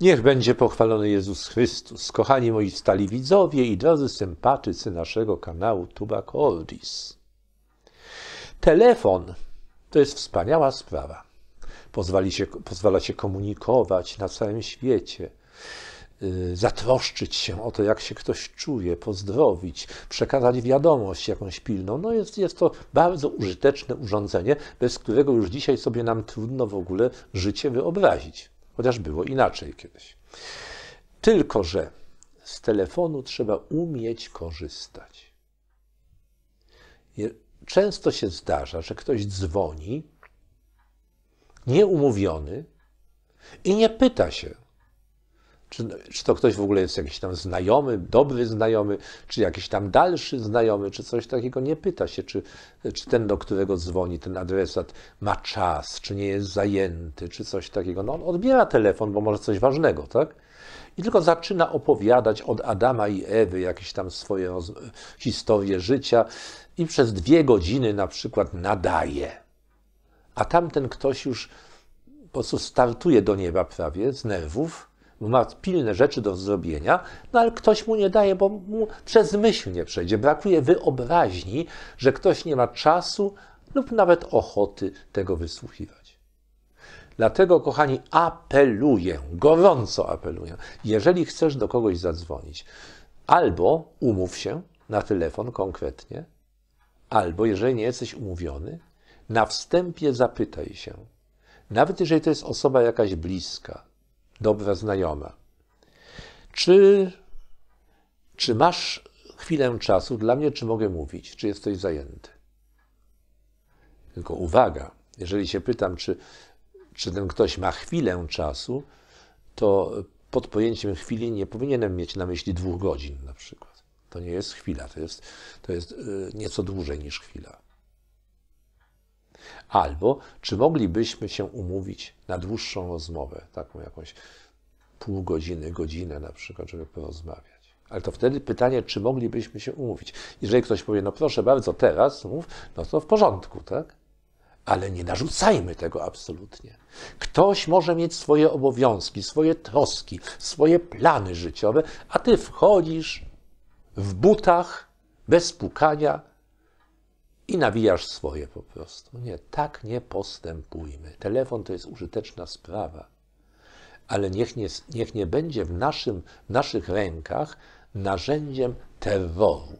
Niech będzie pochwalony Jezus Chrystus. Kochani moi stali widzowie i drodzy sympatycy naszego kanału Tubak Oldies. Telefon to jest wspaniała sprawa. Pozwali się, pozwala się komunikować na całym świecie, y, zatroszczyć się o to, jak się ktoś czuje, pozdrowić, przekazać wiadomość jakąś pilną. No jest, jest to bardzo użyteczne urządzenie, bez którego już dzisiaj sobie nam trudno w ogóle życie wyobrazić. Chociaż było inaczej kiedyś. Tylko, że z telefonu trzeba umieć korzystać. Często się zdarza, że ktoś dzwoni nieumówiony i nie pyta się, czy, czy to ktoś w ogóle jest jakiś tam znajomy, dobry znajomy, czy jakiś tam dalszy znajomy, czy coś takiego. Nie pyta się, czy, czy ten, do którego dzwoni, ten adresat ma czas, czy nie jest zajęty, czy coś takiego. No on odbiera telefon, bo może coś ważnego, tak? I tylko zaczyna opowiadać od Adama i Ewy jakieś tam swoje historie życia i przez dwie godziny na przykład nadaje. A tamten ktoś już po prostu startuje do nieba prawie z nerwów, ma pilne rzeczy do zrobienia, no ale ktoś mu nie daje, bo mu przez myśl nie przejdzie. Brakuje wyobraźni, że ktoś nie ma czasu lub nawet ochoty tego wysłuchiwać. Dlatego, kochani, apeluję, gorąco apeluję, jeżeli chcesz do kogoś zadzwonić, albo umów się na telefon konkretnie, albo jeżeli nie jesteś umówiony, na wstępie zapytaj się. Nawet jeżeli to jest osoba jakaś bliska, dobra znajoma. Czy, czy masz chwilę czasu dla mnie, czy mogę mówić, czy jesteś zajęty? Tylko uwaga, jeżeli się pytam, czy, czy ten ktoś ma chwilę czasu, to pod pojęciem chwili nie powinienem mieć na myśli dwóch godzin na przykład. To nie jest chwila, to jest, to jest y, nieco dłużej niż chwila. Albo czy moglibyśmy się umówić na dłuższą rozmowę, taką jakąś pół godziny, godzinę na przykład, żeby porozmawiać. Ale to wtedy pytanie, czy moglibyśmy się umówić. Jeżeli ktoś powie, no proszę bardzo, teraz mów, no to w porządku, tak? Ale nie narzucajmy tego absolutnie. Ktoś może mieć swoje obowiązki, swoje troski, swoje plany życiowe, a ty wchodzisz w butach, bez pukania, i nawijasz swoje po prostu. Nie, tak nie postępujmy. Telefon to jest użyteczna sprawa, ale niech nie, niech nie będzie w, naszym, w naszych rękach narzędziem terroru.